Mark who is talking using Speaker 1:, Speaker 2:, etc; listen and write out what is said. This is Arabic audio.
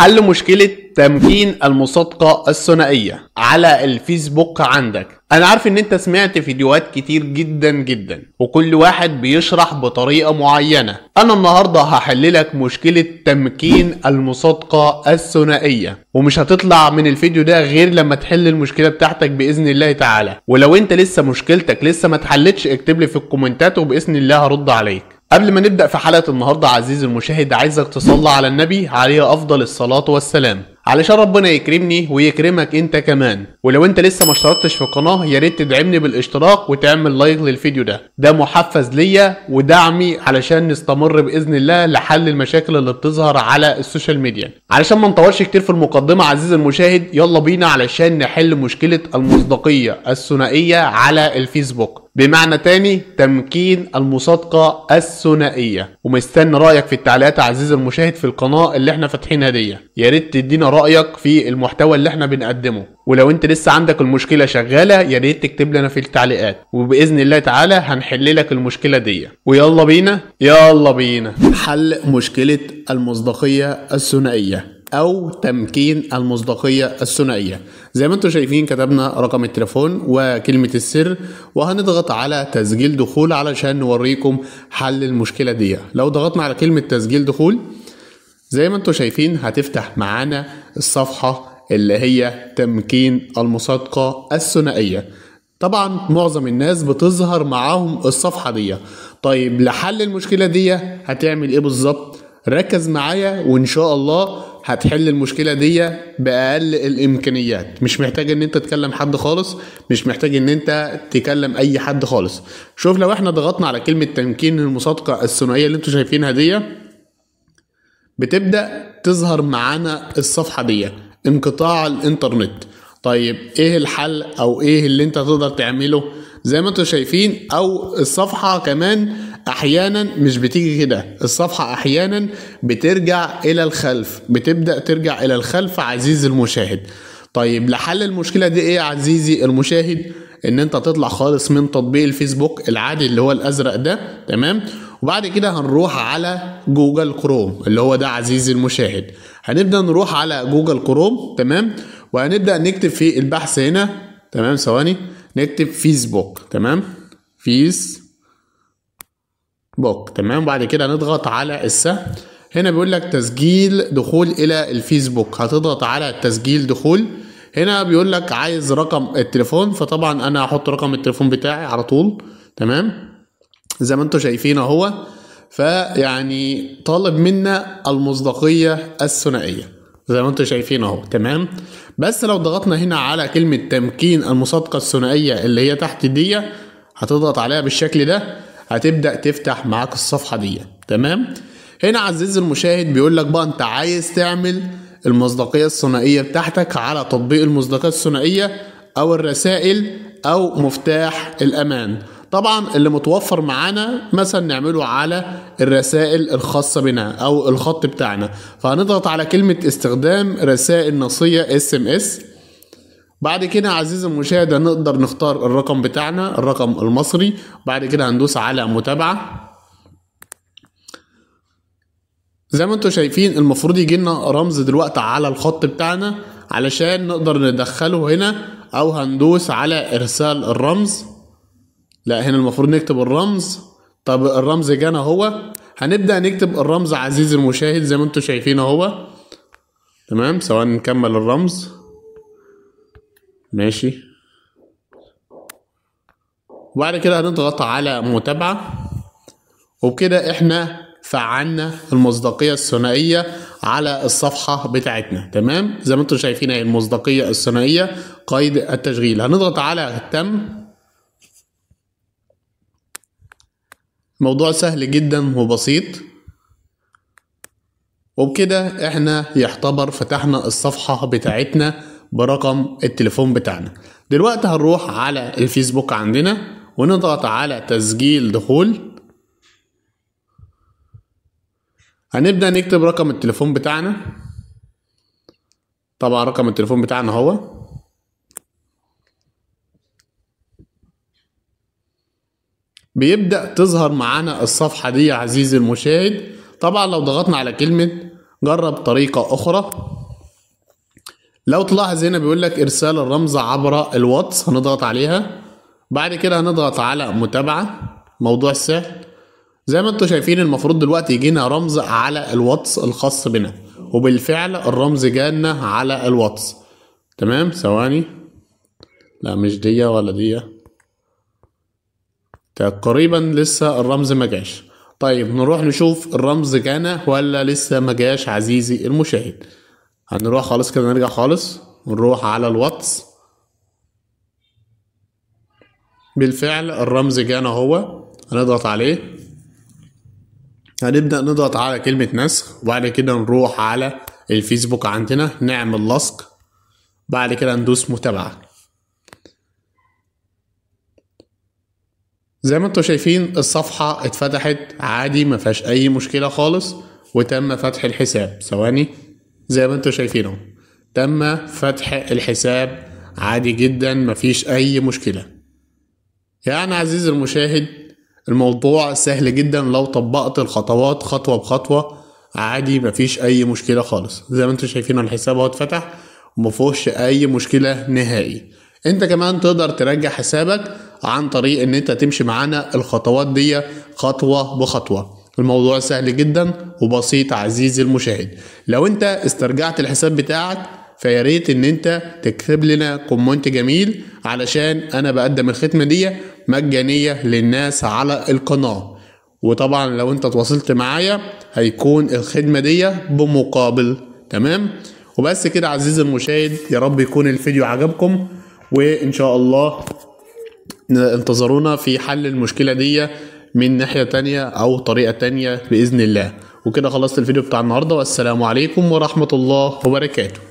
Speaker 1: حل مشكلة تمكين المصادقة الثنائية على الفيسبوك عندك انا عارف ان انت سمعت فيديوهات كتير جدا جدا وكل واحد بيشرح بطريقة معينة انا النهاردة هحللك مشكلة تمكين المصادقة الثنائية ومش هتطلع من الفيديو ده غير لما تحل المشكلة بتاعتك باذن الله تعالى ولو انت لسه مشكلتك لسه ما تحلتش اكتب لي في الكومنتات وباذن الله هرد عليك قبل ما نبدأ في حلقة النهاردة عزيزي المشاهد عايزك تصلى على النبي عليه أفضل الصلاة والسلام علشان ربنا يكرمني ويكرمك انت كمان ولو انت لسه ما اشتركتش في القناة يا ريت تدعمني بالاشتراك وتعمل لايك للفيديو ده ده محفز ليا ودعمي علشان نستمر باذن الله لحل المشاكل اللي بتظهر على السوشيال ميديا علشان ما نطولش كتير في المقدمة عزيزي المشاهد يلا بينا علشان نحل مشكلة المصداقية الثنائية على الفيسبوك بمعنى تاني تمكين المصادقة الثنائية ومستني رأيك في التعليقات عزيزي المشاهد في القناة اللي احنا فاتحينها دي يا ريت تدينا رأيك في المحتوى اللي احنا بنقدمه ولو انت لسه عندك المشكلة شغالة يا ريت تكتب لنا في التعليقات وبإذن الله تعالى هنحل لك المشكلة دي ويلا بينا يلا بينا حل مشكلة المصداقية الثنائية او تمكين المصداقيه الثنائيه زي ما انتم شايفين كتبنا رقم التليفون وكلمه السر وهنضغط على تسجيل دخول علشان نوريكم حل المشكله دي لو ضغطنا على كلمه تسجيل دخول زي ما انتم شايفين هتفتح معانا الصفحه اللي هي تمكين المصادقه الثنائيه طبعا معظم الناس بتظهر معاهم الصفحه دي طيب لحل المشكله دي هتعمل ايه بالظبط ركز معايا وان شاء الله هتحل المشكله دي باقل الامكانيات مش محتاج ان انت تكلم حد خالص مش محتاج ان انت تكلم اي حد خالص شوف لو احنا ضغطنا على كلمه تمكين المصادقه الثنائيه اللي انتوا شايفينها دي بتبدا تظهر معانا الصفحه دي انقطاع الانترنت طيب ايه الحل او ايه اللي انت تقدر تعمله زي ما انتوا شايفين او الصفحه كمان احيانا مش بتيجي كده الصفحه احيانا بترجع الى الخلف بتبدا ترجع الى الخلف عزيزي المشاهد طيب لحل المشكله دي ايه عزيزي المشاهد ان انت تطلع خالص من تطبيق الفيسبوك العادي اللي هو الازرق ده تمام وبعد كده هنروح على جوجل كروم اللي هو ده عزيزي المشاهد هنبدا نروح على جوجل كروم تمام وهنبدا نكتب في البحث هنا تمام ثواني نكتب فيسبوك تمام فيس بوك تمام بعد كده هنضغط على السهم هنا بيقول لك تسجيل دخول الى الفيسبوك هتضغط على تسجيل دخول هنا بيقول لك عايز رقم التليفون فطبعا انا هحط رقم التليفون بتاعي على طول تمام زي ما انتم شايفين اهو فيعني طالب منا المصداقيه الثنائيه زي ما انتم شايفين اهو تمام بس لو ضغطنا هنا على كلمه تمكين المصادقه الثنائيه اللي هي تحت دي هتضغط عليها بالشكل ده هتبدا تفتح معاك الصفحه دي تمام هنا عزيزي المشاهد بيقول لك بقى انت عايز تعمل المصداقيه الثنائيه بتاعتك على تطبيق المصداقيه الثنائيه او الرسائل او مفتاح الامان طبعا اللي متوفر معانا مثلا نعمله على الرسائل الخاصة بنا او الخط بتاعنا فهنضغط على كلمة استخدام رسائل نصية اس ام اس بعد كده عزيزي المشاهد هنقدر نختار الرقم بتاعنا الرقم المصري بعد كده هندوس على متابعة زي ما انتم شايفين المفروض يجي لنا رمز دلوقتي على الخط بتاعنا علشان نقدر ندخله هنا او هندوس على ارسال الرمز لا هنا المفروض نكتب الرمز طب الرمز جانا هو هنبدا نكتب الرمز عزيزي المشاهد زي ما انتم شايفين اهو تمام سواء نكمل الرمز ماشي وبعد كده هنضغط على متابعة وبكده احنا فعلنا المصداقية الثنائية على الصفحة بتاعتنا تمام زي ما انتم شايفين هي المصداقية الثنائية قيد التشغيل هنضغط على تم موضوع سهل جدا وبسيط وبكده احنا يعتبر فتحنا الصفحة بتاعتنا برقم التليفون بتاعنا دلوقتي هنروح على الفيسبوك عندنا ونضغط على تسجيل دخول هنبدأ نكتب رقم التليفون بتاعنا طبعا رقم التليفون بتاعنا هو بيبدأ تظهر معانا الصفحة دي يا عزيزي المشاهد طبعا لو ضغطنا على كلمة جرب طريقة أخرى لو تلاحظ هنا بيقول لك ارسال الرمز عبر الواتس هنضغط عليها بعد كده هنضغط على متابعة موضوع السعر زي ما انتم شايفين المفروض دلوقتي يجينا رمز على الواتس الخاص بنا وبالفعل الرمز جالنا على الواتس تمام ثواني لا مش دي ولا دي تقريبا لسه الرمز ما جاش طيب نروح نشوف الرمز جانا ولا لسه ما جاش عزيزي المشاهد هنروح خالص كده نرجع خالص ونروح على الواتس بالفعل الرمز جانا هو هنضغط عليه هنبدأ نضغط على كلمة نسخ وبعد كده نروح على الفيسبوك عندنا نعمل لصق بعد كده ندوس متابعة زي ما انتم شايفين الصفحة اتفتحت عادي ما فيهاش اي مشكلة خالص وتم فتح الحساب ثواني زي ما انتم شايفينه تم فتح الحساب عادي جدا مفيش اي مشكلة يعني عزيزي المشاهد الموضوع سهل جدا لو طبقت الخطوات خطوة بخطوة عادي مفيش اي مشكلة خالص زي ما انتم شايفين الحساب اهو اتفتح ومفهوش اي مشكلة نهائي انت كمان تقدر ترجع حسابك عن طريق ان انت تمشي معانا الخطوات دي خطوة بخطوة الموضوع سهل جدا وبسيط عزيزي المشاهد لو انت استرجعت الحساب بتاعك فياريت ان انت تكتب لنا كومنت جميل علشان انا بقدم الختمه دي مجانيه للناس على القناه وطبعا لو انت تواصلت معايا هيكون الخدمه دي بمقابل تمام وبس كده عزيزي المشاهد يا رب يكون الفيديو عجبكم وان شاء الله انتظرونا في حل المشكله دي من ناحية تانية أو طريقة تانية بإذن الله وكده خلصت الفيديو بتاع النهاردة والسلام عليكم ورحمة الله وبركاته